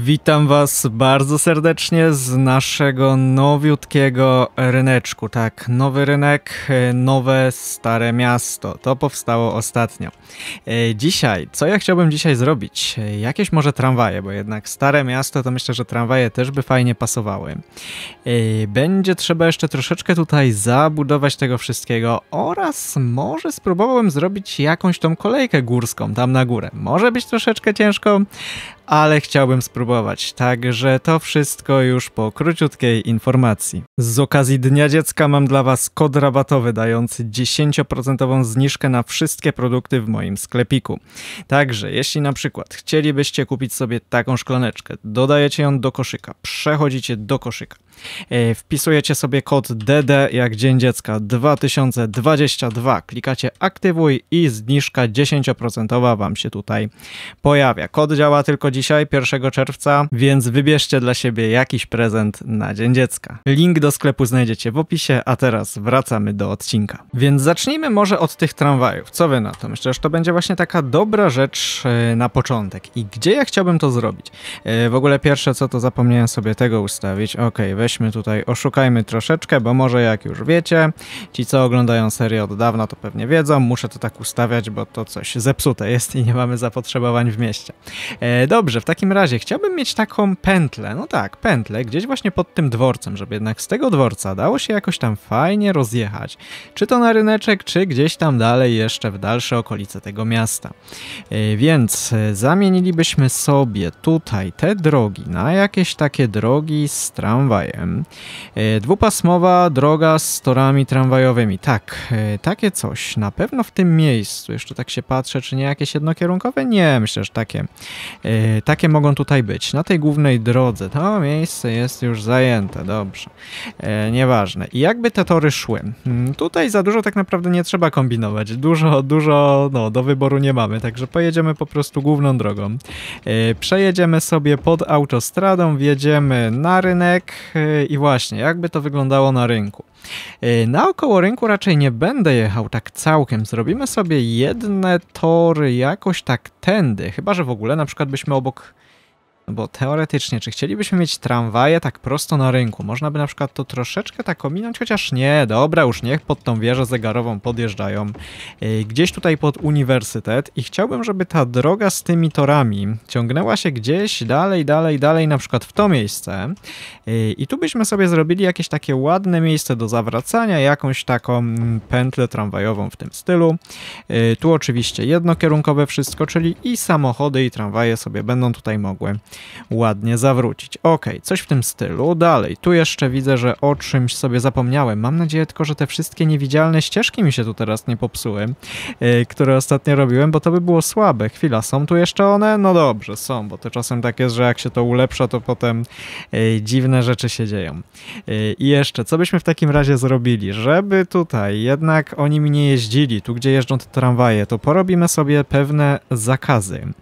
Witam Was bardzo serdecznie z naszego nowiutkiego ryneczku. Tak, nowy rynek, e, nowe stare miasto. To powstało ostatnio. E, dzisiaj, co ja chciałbym dzisiaj zrobić? E, jakieś może tramwaje, bo jednak stare miasto, to myślę, że tramwaje też by fajnie pasowały. Będzie trzeba jeszcze troszeczkę tutaj zabudować tego wszystkiego oraz może spróbowałem zrobić jakąś tą kolejkę górską tam na górę. Może być troszeczkę ciężko, ale chciałbym spróbować. Także to wszystko już po króciutkiej informacji. Z okazji Dnia Dziecka mam dla Was kod rabatowy dający 10% zniżkę na wszystkie produkty w moim sklepiku. Także jeśli na przykład chcielibyście kupić sobie taką szklaneczkę, dodajecie ją do koszyka, przechodzicie do koszyka, E, wpisujecie sobie kod DD jak Dzień Dziecka 2022, klikacie aktywuj i zniżka 10% Wam się tutaj pojawia. Kod działa tylko dzisiaj, 1 czerwca, więc wybierzcie dla siebie jakiś prezent na Dzień Dziecka. Link do sklepu znajdziecie w opisie, a teraz wracamy do odcinka. Więc zacznijmy może od tych tramwajów. Co Wy na to? Myślę, że to będzie właśnie taka dobra rzecz e, na początek. I gdzie ja chciałbym to zrobić? E, w ogóle pierwsze co to zapomniałem sobie tego ustawić. Ok, weźmy tutaj, oszukajmy troszeczkę, bo może jak już wiecie, ci co oglądają serię od dawna to pewnie wiedzą, muszę to tak ustawiać, bo to coś zepsute jest i nie mamy zapotrzebowań w mieście. E, dobrze, w takim razie chciałbym mieć taką pętlę, no tak, pętlę, gdzieś właśnie pod tym dworcem, żeby jednak z tego dworca dało się jakoś tam fajnie rozjechać, czy to na ryneczek, czy gdzieś tam dalej jeszcze w dalsze okolice tego miasta. E, więc e, zamienilibyśmy sobie tutaj te drogi na jakieś takie drogi z tramwajem, tramwajem. E, dwupasmowa droga z torami tramwajowymi. Tak, e, takie coś. Na pewno w tym miejscu. Jeszcze tak się patrzę, czy nie jakieś jednokierunkowe? Nie, myślę, że takie. E, takie mogą tutaj być. Na tej głównej drodze. To miejsce jest już zajęte. Dobrze. Nieważne. I jakby te tory szły? Mm, tutaj za dużo tak naprawdę nie trzeba kombinować. Dużo, dużo no, do wyboru nie mamy. Także pojedziemy po prostu główną drogą. Przejedziemy sobie pod autostradą, wjedziemy na rynek, E, i właśnie, jakby to wyglądało na rynku. E, naokoło rynku raczej nie będę jechał tak całkiem. Zrobimy sobie jedne tory jakoś tak tędy, chyba że w ogóle na przykład byśmy obok no bo teoretycznie, czy chcielibyśmy mieć tramwaje tak prosto na rynku? Można by na przykład to troszeczkę tak ominąć, chociaż nie, dobra, już niech pod tą wieżę zegarową podjeżdżają. E, gdzieś tutaj pod uniwersytet i chciałbym, żeby ta droga z tymi torami ciągnęła się gdzieś dalej, dalej, dalej, na przykład w to miejsce. E, I tu byśmy sobie zrobili jakieś takie ładne miejsce do zawracania, jakąś taką mm, pętlę tramwajową w tym stylu. E, tu oczywiście jednokierunkowe wszystko, czyli i samochody, i tramwaje sobie będą tutaj mogły ładnie zawrócić. Ok, coś w tym stylu. Dalej, tu jeszcze widzę, że o czymś sobie zapomniałem. Mam nadzieję tylko, że te wszystkie niewidzialne ścieżki mi się tu teraz nie popsuły, yy, które ostatnio robiłem, bo to by było słabe. Chwila, są tu jeszcze one? No dobrze, są, bo to czasem tak jest, że jak się to ulepsza, to potem yy, dziwne rzeczy się dzieją. Yy, I jeszcze, co byśmy w takim razie zrobili? Żeby tutaj jednak oni mi nie jeździli, tu gdzie jeżdżą te tramwaje, to porobimy sobie pewne zakazy.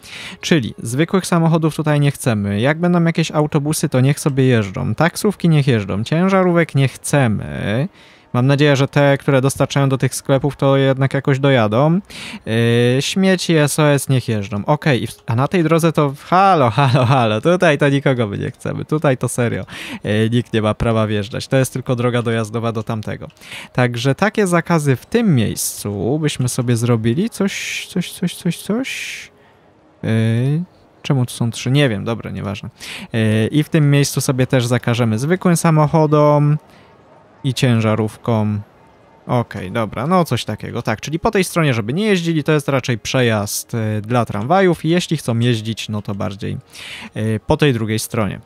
Czyli zwykłych samochodów tutaj nie chcę chcemy. Jak będą jakieś autobusy, to niech sobie jeżdżą. Taksówki niech jeżdżą. Ciężarówek nie chcemy. Mam nadzieję, że te, które dostarczają do tych sklepów, to jednak jakoś dojadą. Yy, śmieci SOS niech jeżdżą. Okej, okay. a na tej drodze to halo, halo, halo. Tutaj to nikogo my nie chcemy. Tutaj to serio. Yy, nikt nie ma prawa wjeżdżać. To jest tylko droga dojazdowa do tamtego. Także takie zakazy w tym miejscu byśmy sobie zrobili. Coś, coś, coś, coś, coś. Yy, Czemu tu są trzy? Nie wiem, dobra, nieważne. E, I w tym miejscu sobie też zakażemy zwykłym samochodom i ciężarówkom. Okej, okay, dobra, no coś takiego, tak, czyli po tej stronie, żeby nie jeździli, to jest raczej przejazd e, dla tramwajów i jeśli chcą jeździć, no to bardziej e, po tej drugiej stronie.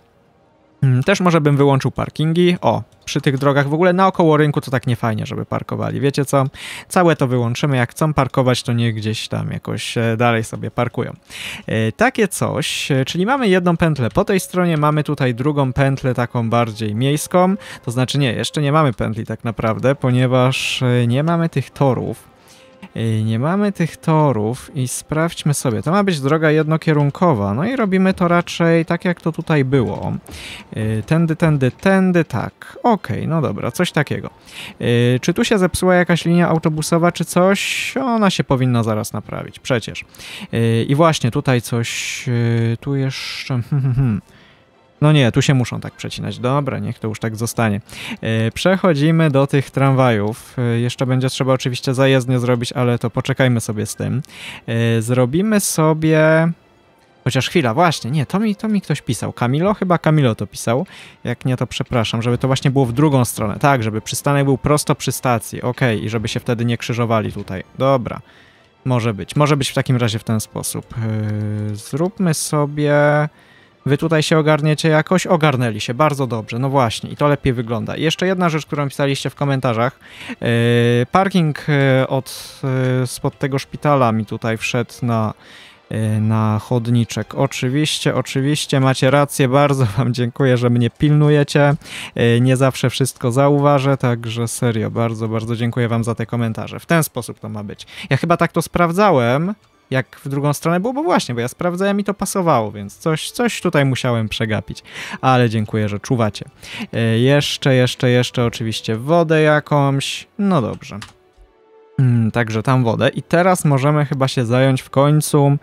Mm, też może bym wyłączył parkingi. O, przy tych drogach w ogóle naokoło rynku to tak nie fajnie, żeby parkowali. Wiecie co? Całe to wyłączymy. Jak chcą parkować, to nie gdzieś tam jakoś e, dalej sobie parkują. E, takie coś, e, czyli mamy jedną pętlę po tej stronie, mamy tutaj drugą pętlę taką bardziej miejską. To znaczy nie, jeszcze nie mamy pętli tak naprawdę, ponieważ nie mamy tych torów. Yy, nie mamy tych torów i sprawdźmy sobie, to ma być droga jednokierunkowa, no i robimy to raczej tak jak to tutaj było. Yy, tędy, tędy, tędy, tak. Okej, okay, no dobra, coś takiego. Yy, czy tu się zepsuła jakaś linia autobusowa czy coś? Ona się powinna zaraz naprawić, przecież. I właśnie tutaj coś, tu jeszcze... Hmm, hmm, hmm. No nie, tu się muszą tak przecinać. Dobra, niech to już tak zostanie. E, przechodzimy do tych tramwajów. E, jeszcze będzie trzeba oczywiście zajezdnie zrobić, ale to poczekajmy sobie z tym. E, zrobimy sobie... Chociaż chwila, właśnie, nie, to mi, to mi ktoś pisał. Kamilo? Chyba Kamilo to pisał. Jak nie, to przepraszam, żeby to właśnie było w drugą stronę. Tak, żeby przystanek był prosto przy stacji. ok, i żeby się wtedy nie krzyżowali tutaj. Dobra, może być. Może być w takim razie w ten sposób. Zróbmy sobie... Wy tutaj się ogarniecie jakoś? Ogarnęli się, bardzo dobrze, no właśnie, i to lepiej wygląda. I jeszcze jedna rzecz, którą pisaliście w komentarzach. Yy, parking yy, od, yy, spod tego szpitala mi tutaj wszedł na, yy, na chodniczek. Oczywiście, oczywiście, macie rację, bardzo Wam dziękuję, że mnie pilnujecie. Yy, nie zawsze wszystko zauważę, także serio, bardzo, bardzo dziękuję Wam za te komentarze. W ten sposób to ma być. Ja chyba tak to sprawdzałem jak w drugą stronę było, bo właśnie, bo ja sprawdzałem i to pasowało, więc coś, coś tutaj musiałem przegapić. Ale dziękuję, że czuwacie. E, jeszcze, jeszcze, jeszcze oczywiście wodę jakąś. No dobrze. Mm, także tam wodę. I teraz możemy chyba się zająć w końcu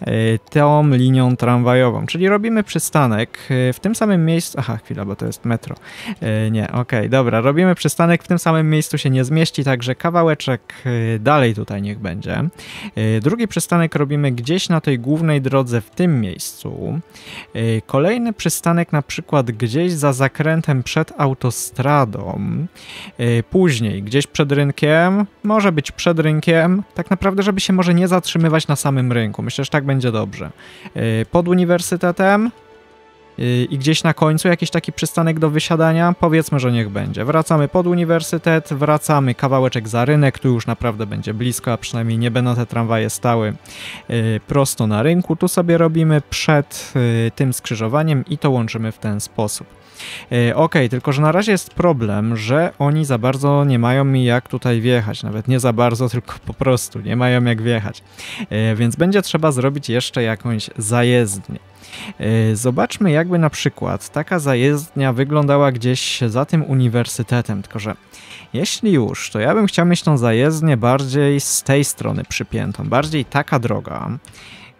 e, tą linią tramwajową. Czyli robimy przystanek e, w tym samym miejscu. Aha, chwila, bo to jest metro. E, nie, okej, okay, dobra. Robimy przystanek w tym samym miejscu się nie zmieści, także kawałeczek dalej tutaj niech będzie. Drugi przystanek robimy gdzieś na tej głównej drodze w tym miejscu. Kolejny przystanek na przykład gdzieś za zakrętem przed autostradą. Później gdzieś przed rynkiem. Może być przed rynkiem, tak naprawdę, żeby się może nie zatrzymywać na samym rynku. Myślę, że tak będzie dobrze. Y, pod uniwersytetem y, i gdzieś na końcu jakiś taki przystanek do wysiadania, powiedzmy, że niech będzie. Wracamy pod uniwersytet, wracamy kawałeczek za rynek, tu już naprawdę będzie blisko, a przynajmniej nie będą te tramwaje stały y, prosto na rynku. Tu sobie robimy przed tym skrzyżowaniem i to łączymy w ten sposób. E, okej, okay, tylko że na razie jest problem, że oni za bardzo nie mają jak tutaj wjechać. Nawet nie za bardzo, tylko po prostu nie mają jak wjechać. E, więc będzie trzeba zrobić jeszcze jakąś zajezdnię. E, zobaczmy, jakby na przykład taka zajezdnia wyglądała gdzieś za tym uniwersytetem, tylko że jeśli już, to ja bym chciał mieć tą zajezdnię bardziej z tej strony przypiętą, bardziej taka droga,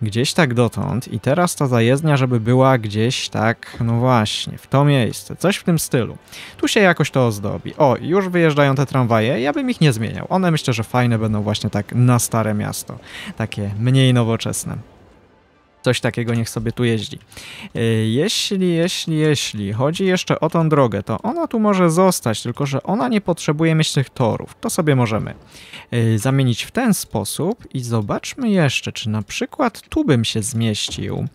Gdzieś tak dotąd i teraz ta zajezdnia, żeby była gdzieś tak, no właśnie, w to miejsce, coś w tym stylu. Tu się jakoś to ozdobi. O, już wyjeżdżają te tramwaje, ja bym ich nie zmieniał. One myślę, że fajne będą właśnie tak na stare miasto, takie mniej nowoczesne. Coś takiego niech sobie tu jeździ. E, jeśli, jeśli, jeśli chodzi jeszcze o tą drogę, to ona tu może zostać, tylko że ona nie potrzebuje mieć tych torów. To sobie możemy e, zamienić w ten sposób i zobaczmy jeszcze, czy na przykład tu bym się zmieścił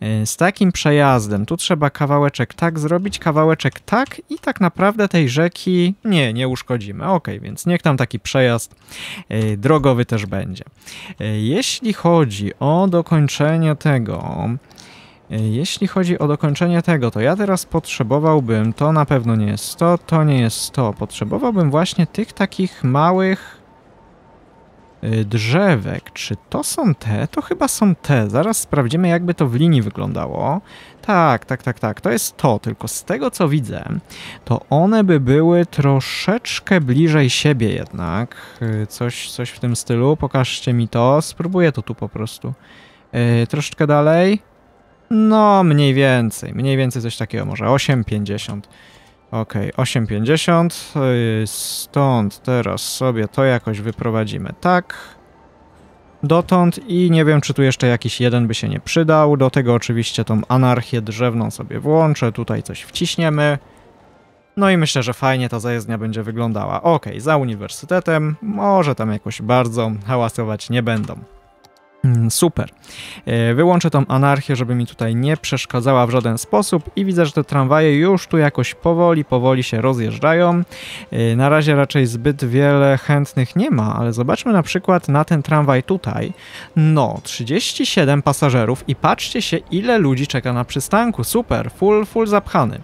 e, z takim przejazdem. Tu trzeba kawałeczek tak zrobić, kawałeczek tak i tak naprawdę tej rzeki nie, nie uszkodzimy. Ok, więc niech tam taki przejazd drogowy też będzie. Jeśli chodzi o dokończenie tego tego. E, jeśli chodzi o dokończenie tego, to ja teraz potrzebowałbym, to na pewno nie jest to, to nie jest to. Potrzebowałbym właśnie tych takich małych e, drzewek. Czy to są te? To chyba są te. Zaraz sprawdzimy, jakby to w linii wyglądało. Tak, tak, tak, tak. To jest to, tylko z tego, co widzę, to one by były troszeczkę bliżej siebie jednak. E, coś, coś w tym stylu. Pokażcie mi to. Spróbuję to tu po prostu Yy, troszeczkę dalej. No, mniej więcej. Mniej więcej coś takiego, może 8,50. Ok, 8,50. stąd teraz sobie to jakoś wyprowadzimy tak. Dotąd i nie wiem, czy tu jeszcze jakiś jeden by się nie przydał. Do tego oczywiście tą anarchię drzewną sobie włączę. Tutaj coś wciśniemy. No i myślę, że fajnie ta zajezdnia będzie wyglądała. Ok, za uniwersytetem. Może tam jakoś bardzo hałasować nie będą. Mm, super. E, wyłączę tą anarchię, żeby mi tutaj nie przeszkadzała w żaden sposób i widzę, że te tramwaje już tu jakoś powoli, powoli się rozjeżdżają. E, na razie raczej zbyt wiele chętnych nie ma, ale zobaczmy na przykład na ten tramwaj tutaj. No, 37 pasażerów i patrzcie się ile ludzi czeka na przystanku. Super, full, full zapchany.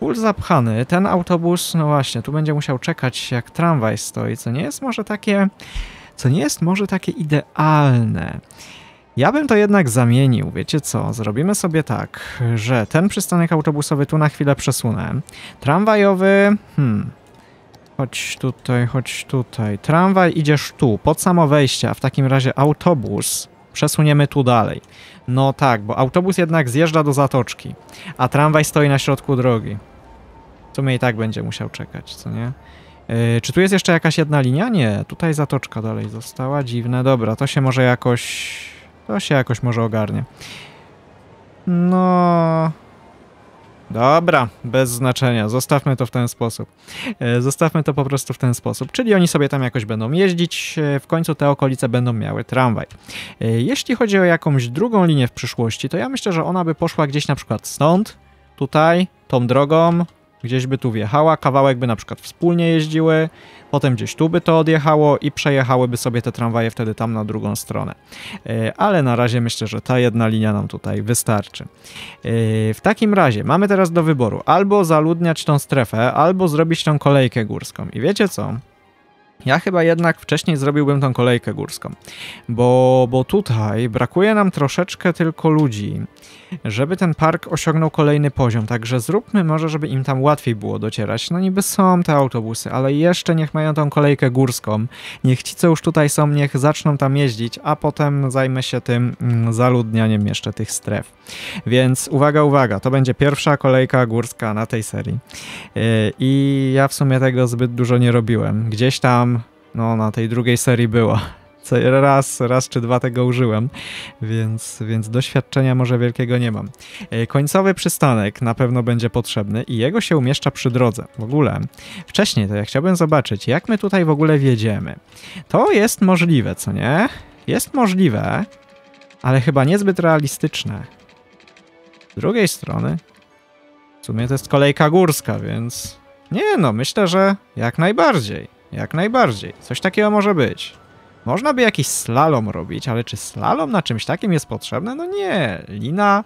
Full zapchany, ten autobus, no właśnie, tu będzie musiał czekać jak tramwaj stoi, co nie jest może takie co nie jest może takie idealne. Ja bym to jednak zamienił, wiecie co? Zrobimy sobie tak, że ten przystanek autobusowy tu na chwilę przesunę. Tramwajowy, hmm, chodź tutaj, chodź tutaj. Tramwaj idziesz tu, pod samo wejście, a w takim razie autobus przesuniemy tu dalej. No tak, bo autobus jednak zjeżdża do zatoczki, a tramwaj stoi na środku drogi. Co mnie i tak będzie musiał czekać, co nie? E, czy tu jest jeszcze jakaś jedna linia? Nie, tutaj zatoczka dalej została. Dziwne, dobra, to się może jakoś... To się jakoś może ogarnie. No... Dobra, bez znaczenia, zostawmy to w ten sposób. E, zostawmy to po prostu w ten sposób, czyli oni sobie tam jakoś będą jeździć, e, w końcu te okolice będą miały tramwaj. Jeśli chodzi o jakąś drugą linię w przyszłości, to ja myślę, że ona by poszła gdzieś na przykład stąd, tutaj, tą drogą, gdzieś by tu wjechała, kawałek by na przykład wspólnie jeździły, potem gdzieś tu by to odjechało i przejechałyby sobie te tramwaje wtedy tam na drugą stronę. E, ale na razie myślę, że ta jedna linia nam tutaj wystarczy. E, w takim razie mamy teraz do wyboru albo zaludniać tą strefę, albo zrobić tą kolejkę górską. I wiecie co? Ja chyba jednak wcześniej zrobiłbym tą kolejkę górską, bo, bo tutaj brakuje nam troszeczkę tylko ludzi żeby ten park osiągnął kolejny poziom. Także zróbmy może, żeby im tam łatwiej było docierać. No niby są te autobusy, ale jeszcze niech mają tą kolejkę górską. Niech ci, co już tutaj są, niech zaczną tam jeździć, a potem zajmę się tym mm, zaludnianiem jeszcze tych stref. Więc uwaga, uwaga, to będzie pierwsza kolejka górska na tej serii. E, I ja w sumie tego zbyt dużo nie robiłem. Gdzieś tam, no na tej drugiej serii było raz, raz czy dwa tego użyłem, więc, więc doświadczenia może wielkiego nie mam. E, końcowy przystanek na pewno będzie potrzebny i jego się umieszcza przy drodze. W ogóle wcześniej to ja chciałbym zobaczyć, jak my tutaj w ogóle wiedziemy. To jest możliwe, co nie? Jest możliwe, ale chyba niezbyt realistyczne. Z drugiej strony, w sumie to jest kolejka górska, więc... Nie no, myślę, że jak najbardziej. Jak najbardziej. Coś takiego może być. Można by jakiś slalom robić, ale czy slalom na czymś takim jest potrzebne? No nie, lina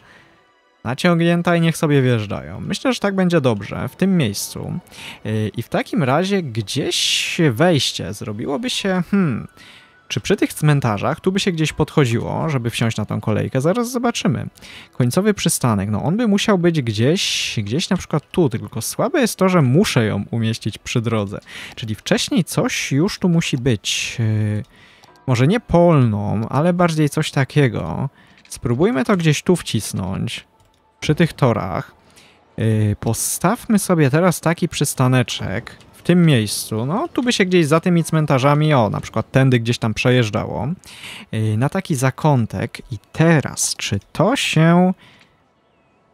naciągnięta i niech sobie wjeżdżają. Myślę, że tak będzie dobrze w tym miejscu. Y, I w takim razie gdzieś wejście zrobiłoby się... Hmm, czy przy tych cmentarzach tu by się gdzieś podchodziło, żeby wsiąść na tą kolejkę? Zaraz zobaczymy. Końcowy przystanek, no on by musiał być gdzieś, gdzieś na przykład tu, tylko słabe jest to, że muszę ją umieścić przy drodze. Czyli wcześniej coś już tu musi być. Yy, może nie polną, ale bardziej coś takiego. Spróbujmy to gdzieś tu wcisnąć, przy tych torach. Yy, postawmy sobie teraz taki przystaneczek w tym miejscu, no tu by się gdzieś za tymi cmentarzami, o na przykład tędy gdzieś tam przejeżdżało, y, na taki zakątek i teraz, czy to się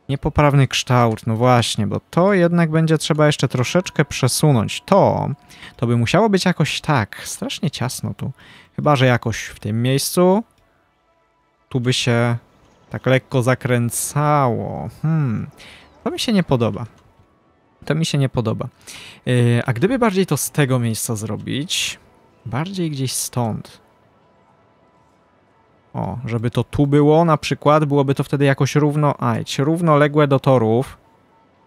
niepoprawny kształt, no właśnie, bo to jednak będzie trzeba jeszcze troszeczkę przesunąć. To, to by musiało być jakoś tak, strasznie ciasno tu. Chyba, że jakoś w tym miejscu tu by się tak lekko zakręcało. Hmm, to mi się nie podoba. To mi się nie podoba. Yy, a gdyby bardziej to z tego miejsca zrobić, bardziej gdzieś stąd. O, żeby to tu było na przykład, byłoby to wtedy jakoś równo, ajć, równoległe do torów.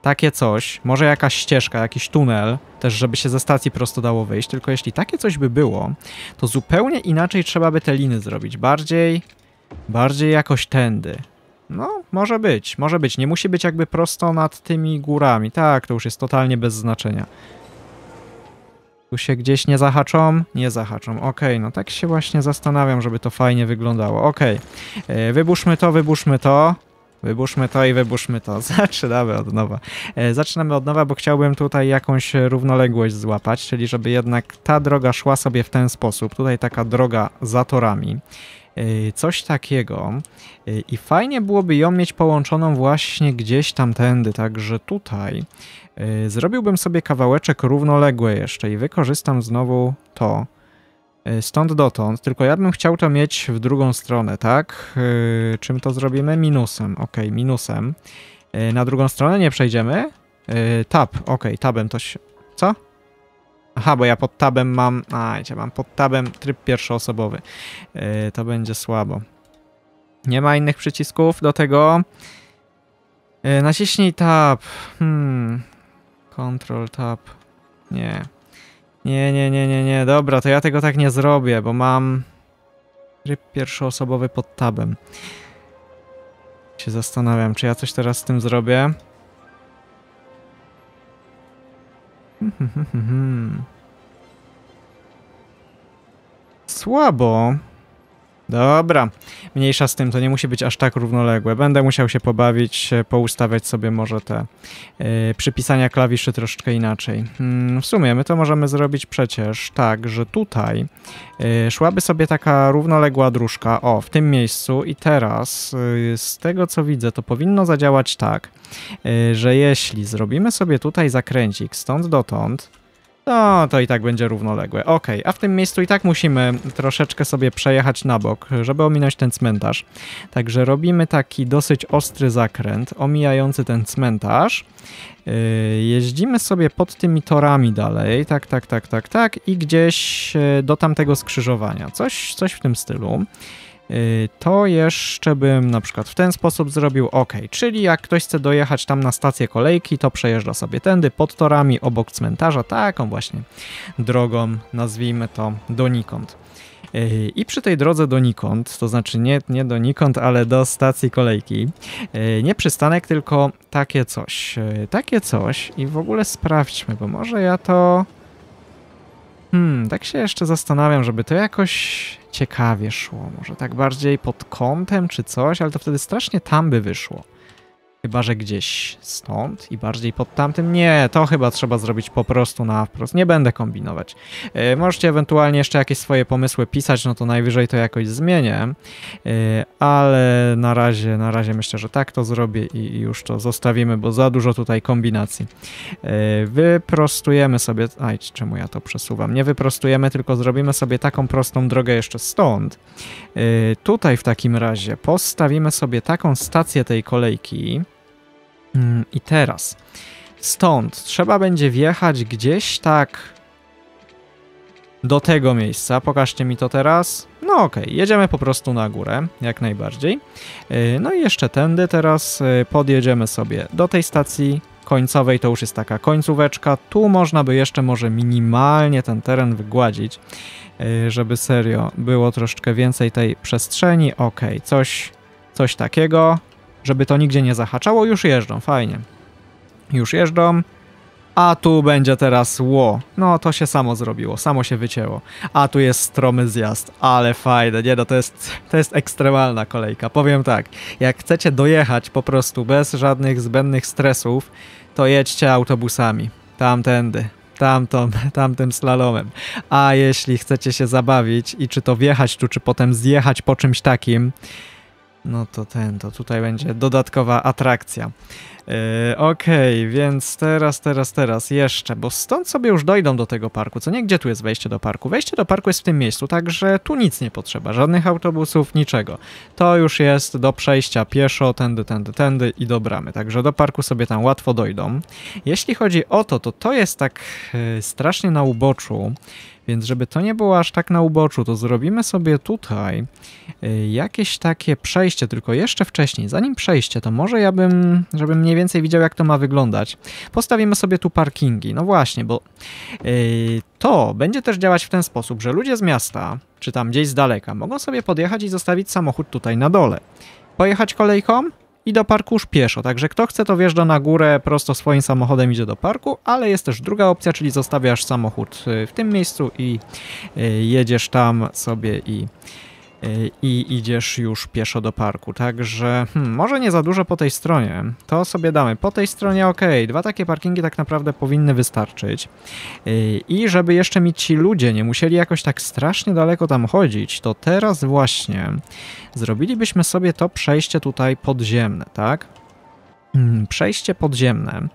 Takie coś, może jakaś ścieżka, jakiś tunel, też żeby się ze stacji prosto dało wyjść, tylko jeśli takie coś by było, to zupełnie inaczej trzeba by te liny zrobić, bardziej, bardziej jakoś tędy. No, może być, może być. Nie musi być jakby prosto nad tymi górami. Tak, to już jest totalnie bez znaczenia. Tu się gdzieś nie zahaczą? Nie zahaczą. Ok, no tak się właśnie zastanawiam, żeby to fajnie wyglądało. Ok, e, wybuszmy to, wybuszmy to. Wybuszmy to i wybuszmy to. Zaczynamy od nowa. E, zaczynamy od nowa, bo chciałbym tutaj jakąś równoległość złapać, czyli żeby jednak ta droga szła sobie w ten sposób. Tutaj taka droga za torami. Y, coś takiego. Y, I fajnie byłoby ją mieć połączoną właśnie gdzieś tamtędy, także tutaj y, zrobiłbym sobie kawałeczek równoległy jeszcze i wykorzystam znowu to stąd dotąd, tylko ja bym chciał to mieć w drugą stronę, tak? czym to zrobimy? Minusem, ok, minusem. na drugą stronę nie przejdziemy? tab, ok, tabem to się... Co? Aha, bo ja pod tabem mam... A, ja mam pod tabem tryb pierwszoosobowy. Yy, to będzie słabo. Nie ma innych przycisków do tego. Yy, naciśnij tab. Hmm. Control tab. Nie. Nie, nie, nie, nie, nie. Dobra, to ja tego tak nie zrobię, bo mam tryb pierwszoosobowy pod tabem. Się zastanawiam, czy ja coś teraz z tym zrobię. Hmm, hmm, hmm, Słabo. Dobra, mniejsza z tym, to nie musi być aż tak równoległe. Będę musiał się pobawić, e, poustawiać sobie może te e, przypisania klawiszy troszeczkę inaczej. Yy, w sumie my to możemy zrobić przecież tak, że tutaj yy, szłaby sobie taka równoległa dróżka, o, w tym miejscu i teraz z tego co widzę, to powinno zadziałać tak, że jeśli zrobimy sobie tutaj zakręcik stąd dotąd, no, to i tak będzie równoległe. Ok, a w tym miejscu i tak musimy troszeczkę sobie przejechać na bok, żeby ominąć ten cmentarz. Także robimy taki dosyć ostry zakręt, omijający ten cmentarz. Yy, jeździmy sobie pod tymi torami dalej, tak, tak, tak, tak, tak i gdzieś yy, do tamtego skrzyżowania. Coś, coś w tym stylu. Y, to jeszcze bym na przykład w ten sposób zrobił OK. Czyli jak ktoś chce dojechać tam na stację kolejki, to przejeżdża sobie tędy pod torami obok cmentarza, taką właśnie drogą, nazwijmy to donikąd. Y, I przy tej drodze donikąd, to znaczy nie, nie donikąd, ale do stacji kolejki, y, nie przystanek, tylko takie coś. Takie coś i w ogóle sprawdźmy, bo może ja to Hmm, tak się jeszcze zastanawiam, żeby to jakoś ciekawie szło. Może tak bardziej pod kątem czy coś, ale to wtedy strasznie tam by wyszło. Chyba, że gdzieś stąd i bardziej pod tamtym. Nie, to chyba trzeba zrobić po prostu na wprost. Nie będę kombinować. Yy, możecie ewentualnie jeszcze jakieś swoje pomysły pisać, no to najwyżej to jakoś zmienię. Yy, ale na razie, na razie myślę, że tak to zrobię i, już to zostawimy, bo za dużo tutaj kombinacji. Yy, wyprostujemy sobie... Aj, czemu ja to przesuwam? Nie wyprostujemy, tylko zrobimy sobie taką prostą drogę jeszcze stąd. Tutaj w takim razie postawimy sobie taką stację tej kolejki, Mm, I teraz stąd trzeba będzie wjechać gdzieś tak do tego miejsca. Pokażcie mi to teraz. No okej, okay. jedziemy po prostu na górę, jak najbardziej. Y, no i jeszcze tędy teraz y, podjedziemy sobie do tej stacji końcowej, to już jest taka końcóweczka. Tu można by jeszcze może minimalnie ten teren wygładzić, y, żeby serio było troszeczkę więcej tej przestrzeni. Okej, okay. coś, coś takiego żeby to nigdzie nie zahaczało, już jeżdżą, fajnie. Już jeżdżą. A tu będzie teraz ło. No to się samo zrobiło, samo się wycięło. A tu jest stromy zjazd, ale fajne, nie no, to jest, to jest ekstremalna kolejka. Powiem tak, jak chcecie dojechać po prostu bez żadnych zbędnych stresów, to jedźcie autobusami, tamtędy, tamtą, tamtym slalomem. A jeśli chcecie się zabawić i czy to wjechać tu, czy potem zjechać po czymś takim, no to ten, to tutaj będzie dodatkowa atrakcja. Yy, Okej, okay, więc teraz, teraz, teraz jeszcze, bo stąd sobie już dojdą do tego parku, co nie? Gdzie tu jest wejście do parku? Wejście do parku jest w tym miejscu, także tu nic nie potrzeba, żadnych autobusów, niczego. To już jest do przejścia pieszo, tędy, tędy, tędy i do bramy, także do parku sobie tam łatwo dojdą. Jeśli chodzi o to, to to jest tak yy, strasznie na uboczu, więc żeby to nie było aż tak na uboczu, to zrobimy sobie tutaj y, jakieś takie przejście, tylko jeszcze wcześniej. Zanim przejście, to może ja bym, żebym mniej więcej widział, jak to ma wyglądać, postawimy sobie tu parkingi. No właśnie, bo y, to będzie też działać w ten sposób, że ludzie z miasta, czy tam gdzieś z daleka, mogą sobie podjechać i zostawić samochód tutaj na dole. Pojechać kolejką, i do parku już pieszo. Także kto chce, to wjeżdża na górę, prosto swoim samochodem idzie do parku, ale jest też druga opcja, czyli zostawiasz samochód y, w tym miejscu i y, jedziesz tam sobie i Y, i idziesz już pieszo do parku. Także hmm, może nie za dużo po tej stronie. To sobie damy. Po tej stronie ok, dwa takie parkingi tak naprawdę powinny wystarczyć. Y, I żeby jeszcze mi ci ludzie nie musieli jakoś tak strasznie daleko tam chodzić, to teraz właśnie zrobilibyśmy sobie to przejście tutaj podziemne, tak? Hmm, przejście podziemne.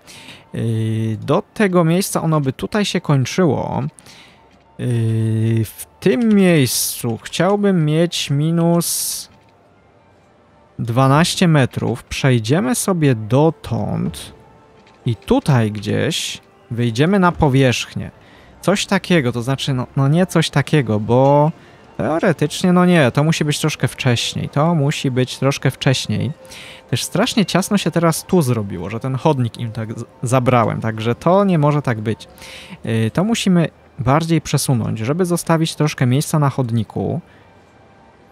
Y, do tego miejsca ono by tutaj się kończyło. Yy, w tym miejscu chciałbym mieć minus 12 metrów. Przejdziemy sobie dotąd i tutaj gdzieś wyjdziemy na powierzchnię. Coś takiego, to znaczy, no, no nie coś takiego, bo teoretycznie, no nie, to musi być troszkę wcześniej. To musi być troszkę wcześniej. Też strasznie ciasno się teraz tu zrobiło, że ten chodnik im tak zabrałem, także to nie może tak być. Yy, to musimy bardziej przesunąć, żeby zostawić troszkę miejsca na chodniku,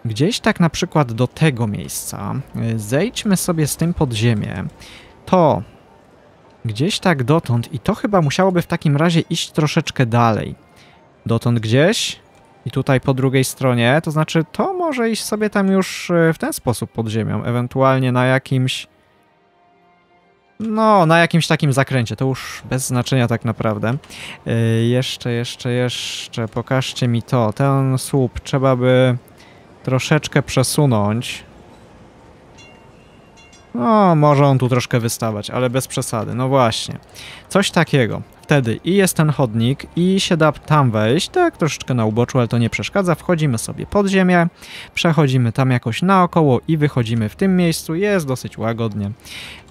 gdzieś tak na przykład do tego miejsca, zejdźmy sobie z tym pod ziemię, to gdzieś tak dotąd i to chyba musiałoby w takim razie iść troszeczkę dalej. Dotąd gdzieś i tutaj po drugiej stronie, to znaczy to może iść sobie tam już e, w ten sposób pod ziemią, ewentualnie na jakimś no, na jakimś takim zakręcie, to już bez znaczenia tak naprawdę. Yy, jeszcze, jeszcze, jeszcze, pokażcie mi to. Ten słup trzeba by troszeczkę przesunąć. No, może on tu troszkę wystawać, ale bez przesady. No właśnie, coś takiego. Wtedy i jest ten chodnik i się da tam wejść, tak troszeczkę na uboczu, ale to nie przeszkadza. Wchodzimy sobie pod ziemię, przechodzimy tam jakoś naokoło i wychodzimy w tym miejscu. Jest dosyć łagodnie,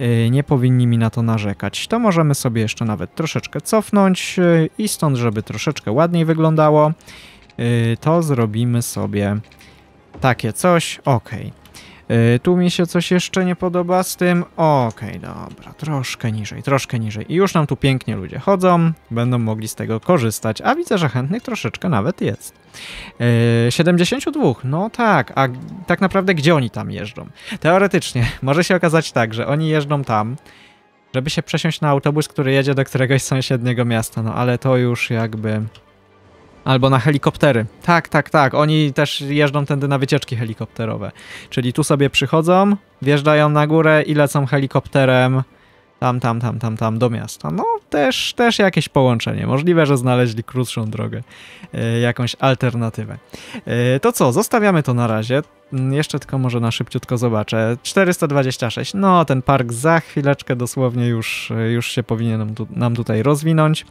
y, nie powinni mi na to narzekać. To możemy sobie jeszcze nawet troszeczkę cofnąć y, i stąd, żeby troszeczkę ładniej wyglądało, y, to zrobimy sobie takie coś. Okej. Okay. E, tu mi się coś jeszcze nie podoba z tym. Okej, okay, dobra, troszkę niżej, troszkę niżej. I już nam tu pięknie ludzie chodzą, będą mogli z tego korzystać, a widzę, że chętnych troszeczkę nawet jest. 72, e, no tak, a tak naprawdę gdzie oni tam jeżdżą? Teoretycznie może się okazać tak, że oni jeżdżą tam, żeby się przesiąść na autobus, który jedzie do któregoś sąsiedniego miasta, no ale to już jakby Albo na helikoptery. Tak, tak, tak. Oni też jeżdżą tędy na wycieczki helikopterowe. Czyli tu sobie przychodzą, wjeżdżają na górę i lecą helikopterem tam, tam, tam, tam, tam do miasta. No też, też jakieś połączenie. Możliwe, że znaleźli krótszą drogę, yy, jakąś alternatywę. Yy, to co, zostawiamy to na razie. Mm, jeszcze tylko może na szybciutko zobaczę. 426. No, ten park za chwileczkę dosłownie już, już się powinien nam, tu, nam tutaj rozwinąć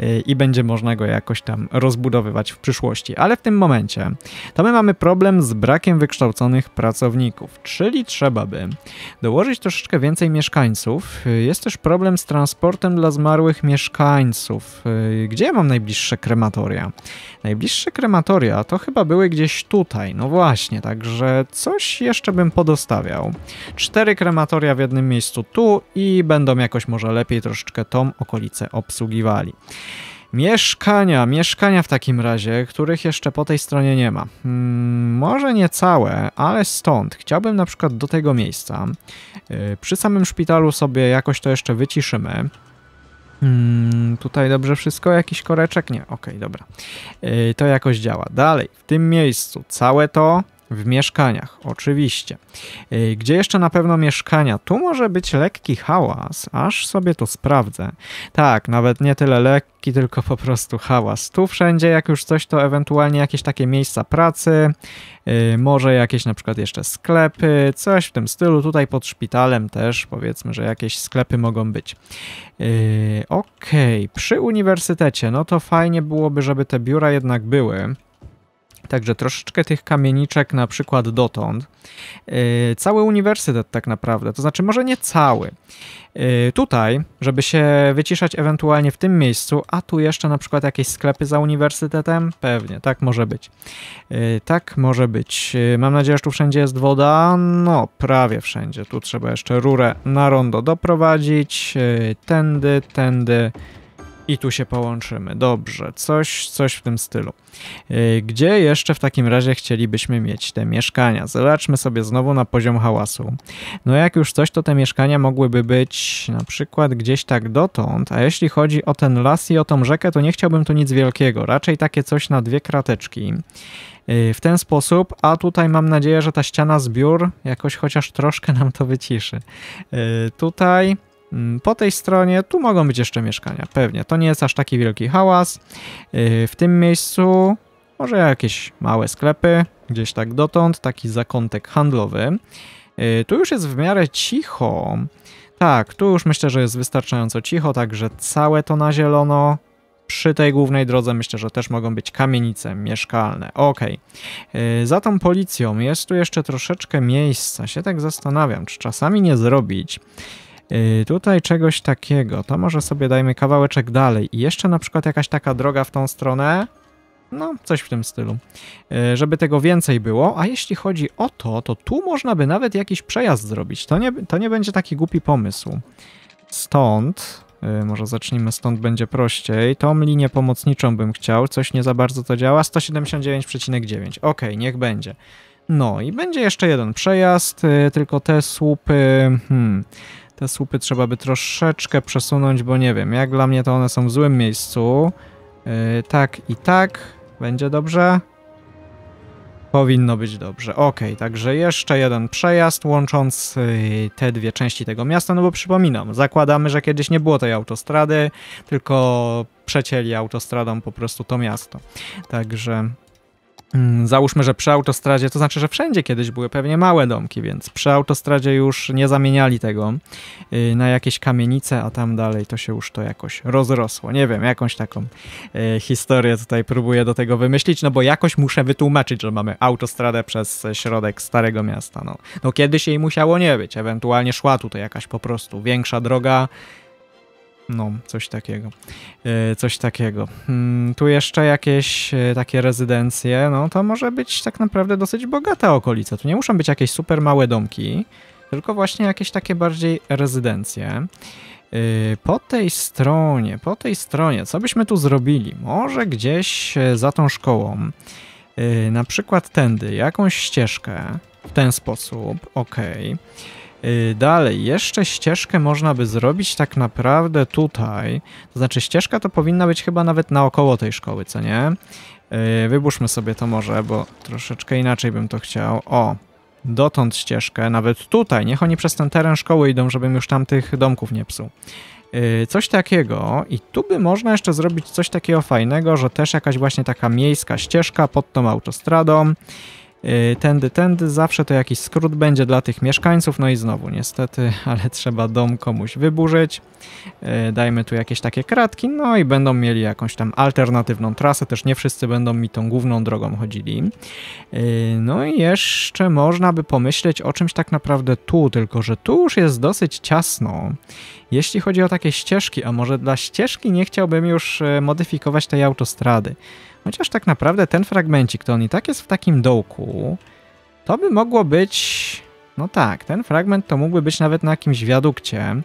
e, i będzie można go jakoś tam rozbudowywać w przyszłości. Ale w tym momencie to my mamy problem z brakiem wykształconych pracowników, czyli trzeba by dołożyć troszeczkę więcej mieszkańców. E, jest też problem z transportem dla zmarłych mieszkańców. E, gdzie ja mam najbliższe krematoria? Najbliższe krematoria to chyba były gdzieś tutaj, no właśnie, także E, coś jeszcze bym podostawiał. Cztery krematoria w jednym miejscu tu i będą jakoś może lepiej troszeczkę tą okolicę obsługiwali. Mieszkania, mieszkania w takim razie, których jeszcze po tej stronie nie ma. Hmm, może nie całe, ale stąd. Chciałbym na przykład do tego miejsca. Yy, przy samym szpitalu sobie jakoś to jeszcze wyciszymy. Hmm, tutaj dobrze wszystko? Jakiś koreczek? Nie, okej, okay, dobra. Yy, to jakoś działa. Dalej, w tym miejscu całe to w mieszkaniach, oczywiście. E, gdzie jeszcze na pewno mieszkania? Tu może być lekki hałas, aż sobie to sprawdzę. Tak, nawet nie tyle lekki, tylko po prostu hałas. Tu wszędzie, jak już coś, to ewentualnie jakieś takie miejsca pracy, e, może jakieś na przykład jeszcze sklepy, coś w tym stylu. Tutaj pod szpitalem też powiedzmy, że jakieś sklepy mogą być. E, okej, okay. przy uniwersytecie, no to fajnie byłoby, żeby te biura jednak były. Także troszeczkę tych kamieniczek na przykład dotąd. E, cały uniwersytet tak naprawdę, to znaczy może nie cały. E, tutaj, żeby się wyciszać ewentualnie w tym miejscu, a tu jeszcze na przykład jakieś sklepy za uniwersytetem? Pewnie, tak może być. E, tak może być. Mam nadzieję, że tu wszędzie jest woda. No, prawie wszędzie. Tu trzeba jeszcze rurę na rondo doprowadzić. Tędy, tędy, i tu się połączymy. Dobrze, coś, coś w tym stylu. Yy, gdzie jeszcze w takim razie chcielibyśmy mieć te mieszkania? Zobaczmy sobie znowu na poziom hałasu. No jak już coś, to te mieszkania mogłyby być na przykład gdzieś tak dotąd, a jeśli chodzi o ten las i o tą rzekę, to nie chciałbym tu nic wielkiego, raczej takie coś na dwie krateczki yy, w ten sposób, a tutaj mam nadzieję, że ta ściana zbiór jakoś chociaż troszkę nam to wyciszy. Yy, tutaj Mm, po tej stronie, tu mogą być jeszcze mieszkania, pewnie. To nie jest aż taki wielki hałas. Y, w tym miejscu może jakieś małe sklepy, gdzieś tak dotąd, taki zakątek handlowy. Y, tu już jest w miarę cicho. Tak, tu już myślę, że jest wystarczająco cicho, także całe to na zielono. Przy tej głównej drodze myślę, że też mogą być kamienice mieszkalne. Ok. Za tą policją jest tu jeszcze troszeczkę miejsca. Się tak zastanawiam, czy czasami nie zrobić Y, tutaj czegoś takiego. To może sobie dajmy kawałeczek dalej. I jeszcze na przykład jakaś taka droga w tą stronę. No, coś w tym stylu. Y, żeby tego więcej było. A jeśli chodzi o to, to tu można by nawet jakiś przejazd zrobić. To nie, to nie będzie taki głupi pomysł. Stąd, y, może zacznijmy stąd, będzie prościej. Tą linię pomocniczą bym chciał. Coś nie za bardzo to działa. 179,9. Ok, niech będzie. No i będzie jeszcze jeden przejazd, tylko te słupy... Hmm, te słupy trzeba by troszeczkę przesunąć, bo nie wiem, jak dla mnie to one są w złym miejscu. Yy, tak i tak. Będzie dobrze? Powinno być dobrze. Ok, także jeszcze jeden przejazd łącząc y, te dwie części tego miasta, no bo przypominam, zakładamy, że kiedyś nie było tej autostrady, tylko przecięli autostradą po prostu to miasto. Także Mm, załóżmy, że przy autostradzie, to znaczy, że wszędzie kiedyś były pewnie małe domki, więc przy autostradzie już nie zamieniali tego y, na jakieś kamienice, a tam dalej to się już to jakoś rozrosło. Nie wiem, jakąś taką y, historię tutaj próbuję do tego wymyślić, no bo jakoś muszę wytłumaczyć, że mamy autostradę przez środek Starego Miasta. No, no kiedyś jej musiało nie być, ewentualnie szła tutaj jakaś po prostu większa droga, no, coś takiego. E, coś takiego. Hmm, tu jeszcze jakieś e, takie rezydencje, no to może być tak naprawdę dosyć bogata okolica. Tu nie muszą być jakieś super małe domki, tylko właśnie jakieś takie bardziej rezydencje. E, po tej stronie, po tej stronie, co byśmy tu zrobili? Może gdzieś za tą szkołą, na przykład tędy, jakąś ścieżkę w ten sposób, ok. Y, dalej, jeszcze ścieżkę można by zrobić tak naprawdę tutaj. To znaczy ścieżka to powinna być chyba nawet naokoło tej szkoły, co nie? Y, wybórzmy sobie to może, bo troszeczkę inaczej bym to chciał. O, dotąd ścieżkę, nawet tutaj. Niech oni przez ten teren szkoły idą, żebym już tam tych domków nie psuł. Y, coś takiego i tu by można jeszcze zrobić coś takiego fajnego, że też jakaś właśnie taka miejska ścieżka pod tą autostradą. Y, tędy, tędy, zawsze to jakiś skrót będzie dla tych mieszkańców, no i znowu niestety, ale trzeba dom komuś wyburzyć, y, dajmy tu jakieś takie kratki, no i będą mieli jakąś tam alternatywną trasę, też nie wszyscy będą mi tą główną drogą chodzili. Y, no i jeszcze można by pomyśleć o czymś tak naprawdę tu, tylko że tu już jest dosyć ciasno. Jeśli chodzi o takie ścieżki, a może dla ścieżki nie chciałbym już modyfikować tej autostrady. Chociaż tak naprawdę ten fragmencik, to on i tak jest w takim dołku, to by mogło być... No tak, ten fragment to mógłby być nawet na jakimś wiadukcie.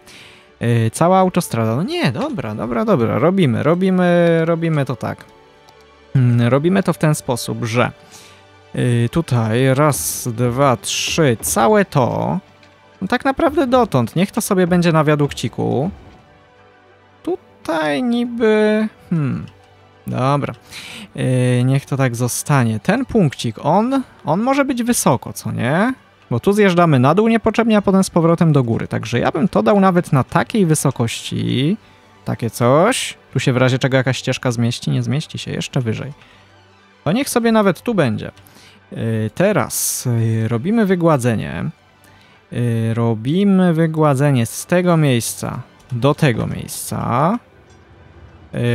Yy, cała autostrada. No nie, dobra, dobra, dobra. Robimy, robimy, robimy to tak. Yy, robimy to w ten sposób, że yy, tutaj raz, dwa, trzy, całe to no tak naprawdę dotąd. Niech to sobie będzie na wiadukciku. Tutaj niby... Hmm. Dobra, yy, niech to tak zostanie. Ten punkcik, on, on może być wysoko, co nie? Bo tu zjeżdżamy na dół niepotrzebnie, a potem z powrotem do góry. Także ja bym to dał nawet na takiej wysokości. Takie coś. Tu się w razie czego jakaś ścieżka zmieści? Nie zmieści się, jeszcze wyżej. To niech sobie nawet tu będzie. Yy, teraz yy, robimy wygładzenie. Yy, robimy wygładzenie z tego miejsca do tego miejsca.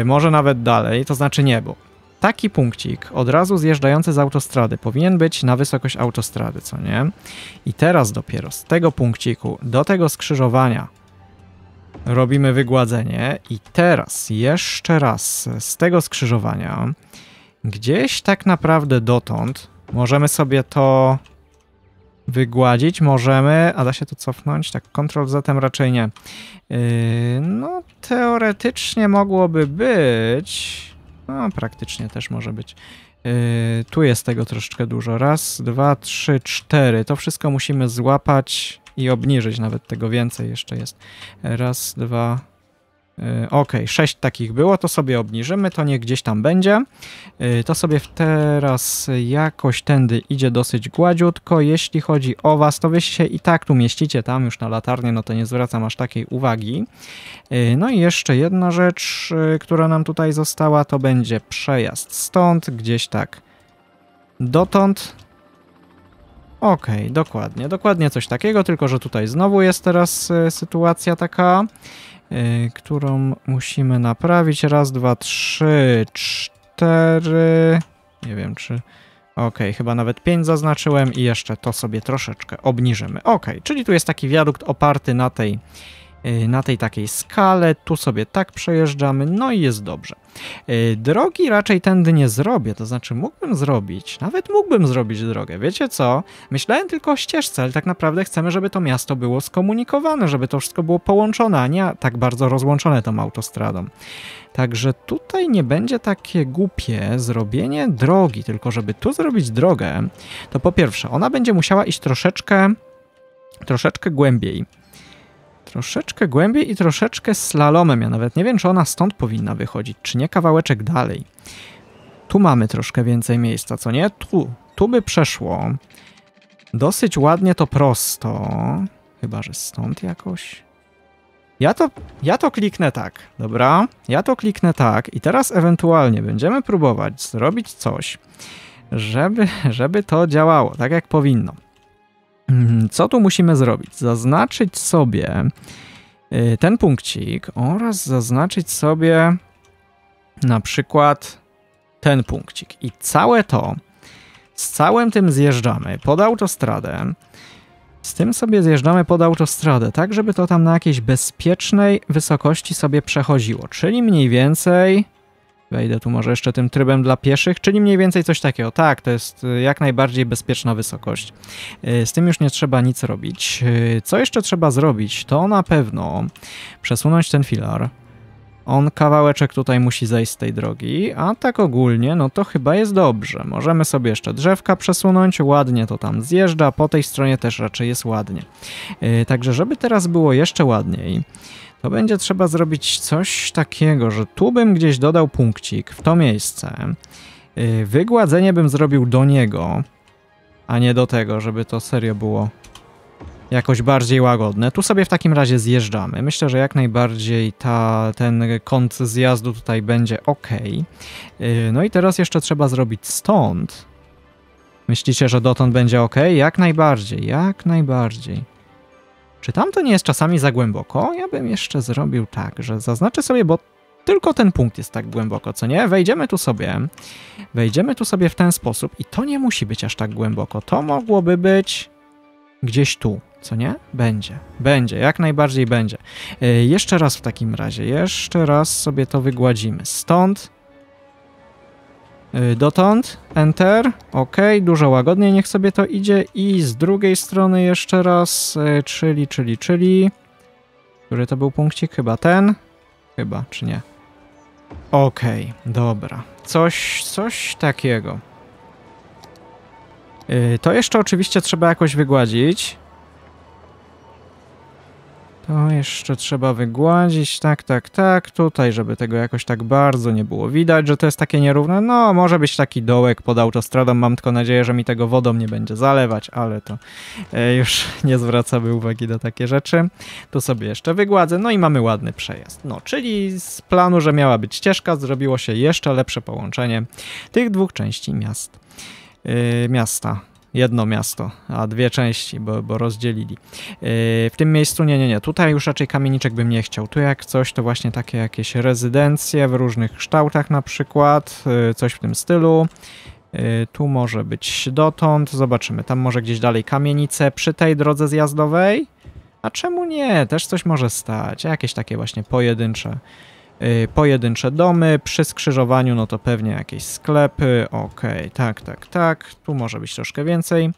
Y, może nawet dalej, to znaczy niebo. taki punkcik od razu zjeżdżający z autostrady powinien być na wysokość autostrady, co nie? I teraz dopiero z tego punkciku do tego skrzyżowania robimy wygładzenie i teraz jeszcze raz z tego skrzyżowania gdzieś tak naprawdę dotąd możemy sobie to wygładzić. Możemy, a da się to cofnąć? Tak, Ctrl zatem raczej nie. Yy, no, teoretycznie mogłoby być. No, praktycznie też może być. Yy, tu jest tego troszeczkę dużo. Raz, dwa, trzy, cztery. To wszystko musimy złapać i obniżyć, nawet tego więcej jeszcze jest. Raz, dwa, E, ok, 6 takich było, to sobie obniżymy, to nie gdzieś tam będzie. E, to sobie teraz jakoś tędy idzie dosyć gładziutko. Jeśli chodzi o Was, to Wy się i tak tu mieścicie tam już na latarnię, no to nie zwracam aż takiej uwagi. E, no i jeszcze jedna rzecz, która nam tutaj została, to będzie przejazd stąd, gdzieś tak dotąd. Okej, okay, dokładnie, dokładnie coś takiego, tylko że tutaj znowu jest teraz sytuacja taka, Y, którą musimy naprawić. Raz, dwa, trzy, cztery... Nie wiem, czy... Ok, chyba nawet 5 zaznaczyłem i jeszcze to sobie troszeczkę obniżymy. Ok, czyli tu jest taki wiadukt oparty na tej Y, na tej takiej skale, tu sobie tak przejeżdżamy, no i jest dobrze. Y, drogi raczej tędy nie zrobię, to znaczy mógłbym zrobić, nawet mógłbym zrobić drogę, wiecie co? Myślałem tylko o ścieżce, ale tak naprawdę chcemy, żeby to miasto było skomunikowane, żeby to wszystko było połączone, a nie tak bardzo rozłączone tą autostradą. Także tutaj nie będzie takie głupie zrobienie drogi, tylko żeby tu zrobić drogę, to po pierwsze, ona będzie musiała iść troszeczkę troszeczkę głębiej. Troszeczkę głębiej i troszeczkę slalomem. Ja nawet nie wiem, czy ona stąd powinna wychodzić, czy nie kawałeczek dalej. Tu mamy troszkę więcej miejsca, co nie? Tu, tu by przeszło. Dosyć ładnie to prosto. Chyba, że stąd jakoś. Ja to, ja to kliknę tak, dobra? Ja to kliknę tak i teraz ewentualnie będziemy próbować zrobić coś, żeby, żeby to działało tak jak powinno. Mhm, co tu musimy zrobić? Zaznaczyć sobie y, ten punkcik oraz zaznaczyć sobie na przykład ten punkcik. I całe to, z całym tym zjeżdżamy pod autostradę, z tym sobie zjeżdżamy pod autostradę, tak żeby to tam na jakiejś bezpiecznej wysokości sobie przechodziło, czyli mniej więcej Wejdę tu może jeszcze tym trybem dla pieszych, czyli mniej więcej coś takiego. Tak, to jest y, jak najbardziej bezpieczna wysokość. Y, z tym już nie trzeba nic robić. Y, co jeszcze trzeba zrobić, to na pewno przesunąć ten filar. On kawałeczek tutaj musi zejść z tej drogi, a tak ogólnie, no to chyba jest dobrze. Możemy sobie jeszcze drzewka przesunąć, ładnie to tam zjeżdża, po tej stronie też raczej jest ładnie. Także żeby teraz było jeszcze ładniej, to będzie trzeba zrobić coś takiego, że tu bym gdzieś dodał punkcik w to miejsce. Y, wygładzenie bym zrobił do niego, a nie do tego, żeby to serio było jakoś bardziej łagodne. Tu sobie w takim razie zjeżdżamy. Myślę, że jak najbardziej ta, ten kąt zjazdu tutaj będzie ok. No i teraz jeszcze trzeba zrobić stąd. Myślicie, że dotąd będzie ok? Jak najbardziej, jak najbardziej. Czy tam to nie jest czasami za głęboko? Ja bym jeszcze zrobił tak, że zaznaczę sobie, bo tylko ten punkt jest tak głęboko, co nie? Wejdziemy tu sobie, wejdziemy tu sobie w ten sposób i to nie musi być aż tak głęboko. To mogłoby być gdzieś tu, co nie? Będzie, będzie, jak najbardziej będzie. Yy, jeszcze raz w takim razie, jeszcze raz sobie to wygładzimy. Stąd Y, dotąd, enter, ok, dużo łagodniej niech sobie to idzie i z drugiej strony jeszcze raz, y, czyli, czyli, czyli, który to był punkcik? Chyba ten? Chyba, czy nie? Ok, dobra, coś, coś takiego. Y, to jeszcze oczywiście trzeba jakoś wygładzić. To jeszcze trzeba wygładzić, tak, tak, tak, tutaj, żeby tego jakoś tak bardzo nie było widać, że to jest takie nierówne. No, może być taki dołek pod autostradą, mam tylko nadzieję, że mi tego wodą nie będzie zalewać, ale to e, już nie zwracamy uwagi na takie rzeczy. Tu sobie jeszcze wygładzę, no i mamy ładny przejazd. No, czyli z planu, że miała być ścieżka, zrobiło się jeszcze lepsze połączenie tych dwóch części miast. Yy, miasta jedno miasto, a dwie części, bo, bo rozdzielili. Yy, w tym miejscu nie, nie, nie. Tutaj już raczej kamieniczek bym nie chciał. Tu jak coś, to właśnie takie jakieś rezydencje w różnych kształtach na przykład, yy, coś w tym stylu. Yy, tu może być dotąd, zobaczymy. Tam może gdzieś dalej kamienice przy tej drodze zjazdowej. A czemu nie? Też coś może stać. Jakieś takie właśnie pojedyncze Y, pojedyncze domy, przy skrzyżowaniu no to pewnie jakieś sklepy, ok, tak, tak, tak, tu może być troszkę więcej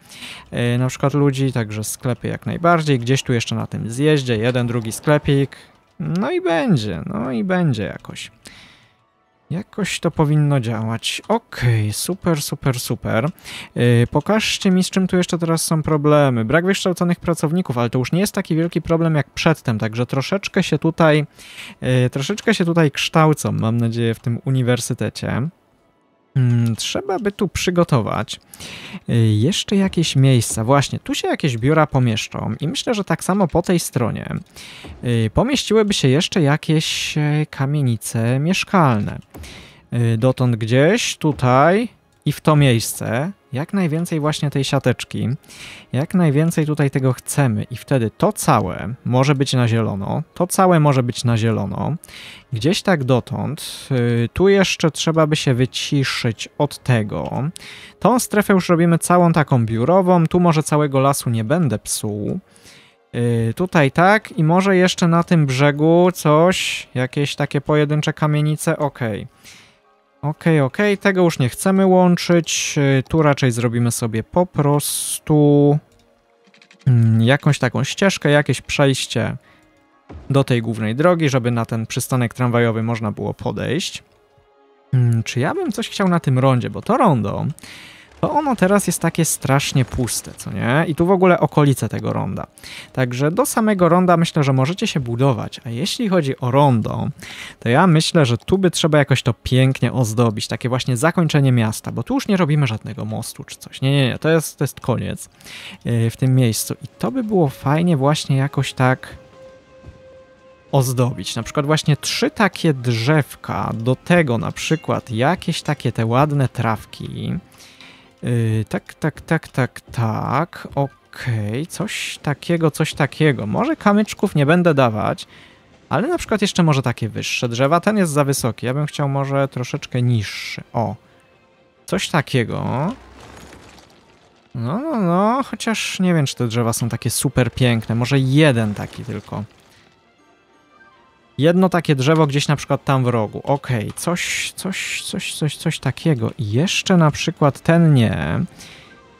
y, na przykład ludzi, także sklepy jak najbardziej, gdzieś tu jeszcze na tym zjeździe jeden, drugi sklepik, no i będzie, no i będzie jakoś. Jakoś to powinno działać. Okej, okay, super, super, super. Yy, pokażcie mi, z czym tu jeszcze teraz są problemy. Brak wykształconych pracowników, ale to już nie jest taki wielki problem jak przedtem, także troszeczkę się tutaj, yy, troszeczkę się tutaj kształcą, mam nadzieję, w tym uniwersytecie. Mm, trzeba by tu przygotować y, jeszcze jakieś miejsca. Właśnie, tu się jakieś biura pomieszczą i myślę, że tak samo po tej stronie y, pomieściłyby się jeszcze jakieś e, kamienice mieszkalne. Y, dotąd gdzieś, tutaj i w to miejsce jak najwięcej właśnie tej siateczki, jak najwięcej tutaj tego chcemy i wtedy to całe może być na zielono, to całe może być na zielono, gdzieś tak dotąd, y, tu jeszcze trzeba by się wyciszyć od tego, tą strefę już robimy całą taką biurową, tu może całego lasu nie będę psuł, y, Tutaj tak i może jeszcze na tym brzegu coś, jakieś takie pojedyncze kamienice, ok. Okej, okay, okej, okay. tego już nie chcemy łączyć. Y, tu raczej zrobimy sobie po prostu mm, jakąś taką ścieżkę, jakieś przejście do tej głównej drogi, żeby na ten przystanek tramwajowy można było podejść. Mm, czy ja bym coś chciał na tym rondzie, bo to rondo to ono teraz jest takie strasznie puste, co nie? I tu w ogóle okolice tego ronda. Także do samego ronda myślę, że możecie się budować, a jeśli chodzi o rondo, to ja myślę, że tu by trzeba jakoś to pięknie ozdobić, takie właśnie zakończenie miasta, bo tu już nie robimy żadnego mostu czy coś. Nie, nie, nie, to jest, to jest koniec yy, w tym miejscu. I to by było fajnie właśnie jakoś tak ozdobić. Na przykład właśnie trzy takie drzewka, do tego na przykład jakieś takie te ładne trawki, Yy, tak, tak, tak, tak, tak. Okej, okay. coś takiego, coś takiego. Może kamyczków nie będę dawać, ale na przykład jeszcze może takie wyższe drzewa. Ten jest za wysoki. Ja bym chciał może troszeczkę niższy. O, coś takiego. No, no, no, chociaż nie wiem, czy te drzewa są takie super piękne. Może jeden taki tylko. Jedno takie drzewo gdzieś na przykład tam w rogu. Okej, okay, coś, coś, coś, coś, coś takiego. I jeszcze na przykład ten nie.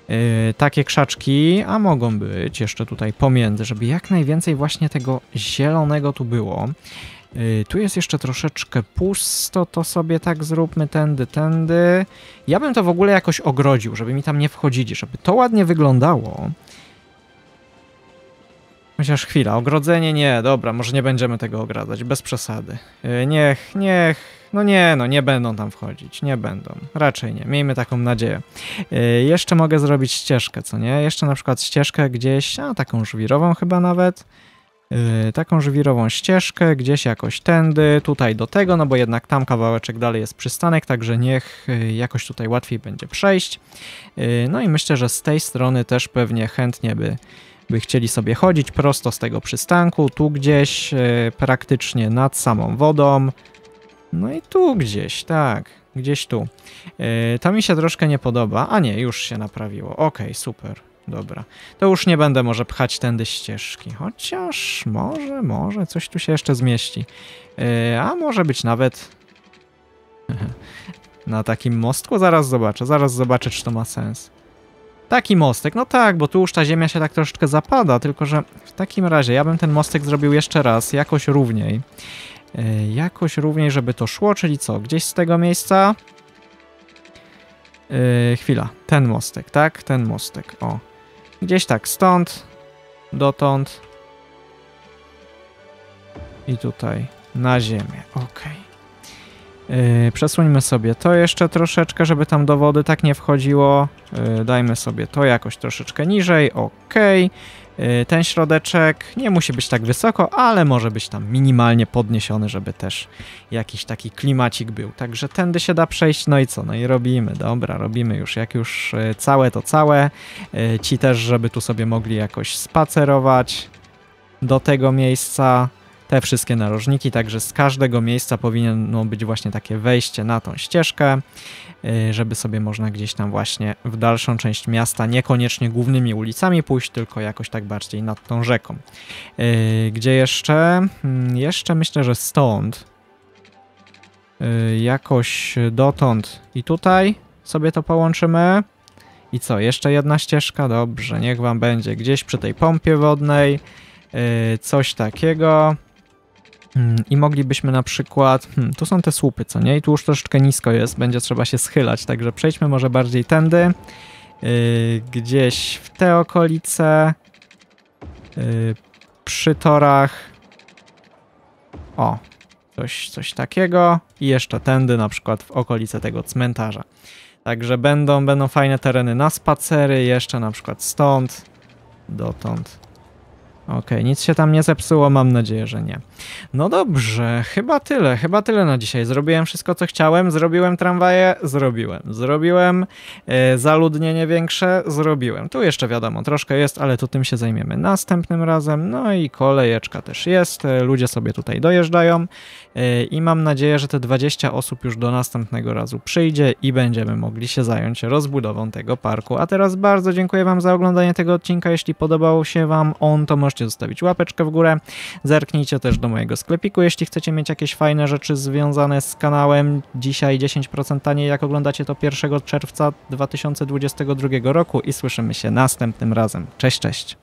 Yy, takie krzaczki, a mogą być jeszcze tutaj pomiędzy, żeby jak najwięcej właśnie tego zielonego tu było. Yy, tu jest jeszcze troszeczkę pusto, to sobie tak zróbmy tędy, tędy. Ja bym to w ogóle jakoś ogrodził, żeby mi tam nie wchodzili, żeby to ładnie wyglądało. Chociaż chwila, ogrodzenie nie, dobra, może nie będziemy tego ogradzać, bez przesady. Y, niech, niech, no nie, no nie będą tam wchodzić, nie będą, raczej nie, miejmy taką nadzieję. Y, jeszcze mogę zrobić ścieżkę, co nie? Jeszcze na przykład ścieżkę gdzieś, a taką żwirową chyba nawet, y, taką żwirową ścieżkę, gdzieś jakoś tędy, tutaj do tego, no bo jednak tam kawałeczek dalej jest przystanek, także niech jakoś tutaj łatwiej będzie przejść. No i myślę, że z tej strony też pewnie chętnie by by chcieli sobie chodzić prosto z tego przystanku, tu gdzieś, e, praktycznie nad samą wodą. No i tu gdzieś, tak, gdzieś tu. E, to mi się troszkę nie podoba. A nie, już się naprawiło. Okej, okay, super. Dobra, to już nie będę może pchać tędy ścieżki, chociaż może, może coś tu się jeszcze zmieści. E, a może być nawet na takim mostku? Zaraz zobaczę, zaraz zobaczę, czy to ma sens. Taki mostek, no tak, bo tu już ta ziemia się tak troszeczkę zapada, tylko że w takim razie ja bym ten mostek zrobił jeszcze raz, jakoś równiej. Yy, jakoś równiej, żeby to szło, czyli co, gdzieś z tego miejsca? Yy, chwila, ten mostek, tak? Ten mostek, o. Gdzieś tak, stąd, dotąd i tutaj, na ziemię, okej. Okay. Yy, przesuńmy sobie to jeszcze troszeczkę, żeby tam do wody tak nie wchodziło. Yy, dajmy sobie to jakoś troszeczkę niżej, ok. Yy, ten środeczek nie musi być tak wysoko, ale może być tam minimalnie podniesiony, żeby też jakiś taki klimacik był. Także tędy się da przejść, no i co? No i robimy, dobra, robimy już. Jak już yy, całe to całe. Yy, ci też, żeby tu sobie mogli jakoś spacerować do tego miejsca te wszystkie narożniki, także z każdego miejsca powinno być właśnie takie wejście na tą ścieżkę, y, żeby sobie można gdzieś tam właśnie w dalszą część miasta, niekoniecznie głównymi ulicami pójść, tylko jakoś tak bardziej nad tą rzeką. Y, gdzie jeszcze? Hmm, jeszcze myślę, że stąd. Y, jakoś dotąd i tutaj sobie to połączymy. I co, jeszcze jedna ścieżka? Dobrze, niech wam będzie gdzieś przy tej pompie wodnej, coś takiego. Hmm, i moglibyśmy na przykład, hmm, tu są te słupy, co nie? I tu już troszeczkę nisko jest, będzie trzeba się schylać, także przejdźmy może bardziej tędy, yy, gdzieś w te okolice, yy, przy torach, o, coś, coś takiego i jeszcze tędy na przykład w okolice tego cmentarza. Także będą, będą fajne tereny na spacery, jeszcze na przykład stąd, dotąd. Okej, okay, nic się tam nie zepsuło, mam nadzieję, że nie. No dobrze, chyba tyle, chyba tyle na dzisiaj. Zrobiłem wszystko, co chciałem, zrobiłem tramwaje, zrobiłem. Zrobiłem yy, zaludnienie większe, zrobiłem. Tu jeszcze wiadomo, troszkę jest, ale to tym się zajmiemy następnym razem. No i kolejeczka też jest, e, ludzie sobie tutaj dojeżdżają e, i mam nadzieję, że te 20 osób już do następnego razu przyjdzie i będziemy mogli się zająć rozbudową tego parku. A teraz bardzo dziękuję Wam za oglądanie tego odcinka. Jeśli podobał się Wam on, to możecie zostawić łapeczkę w górę. Zerknijcie też do mojego sklepiku. Jeśli chcecie mieć jakieś fajne rzeczy związane z kanałem, dzisiaj 10% taniej, jak oglądacie to 1 czerwca 2022 roku i słyszymy się następnym razem. Cześć, cześć!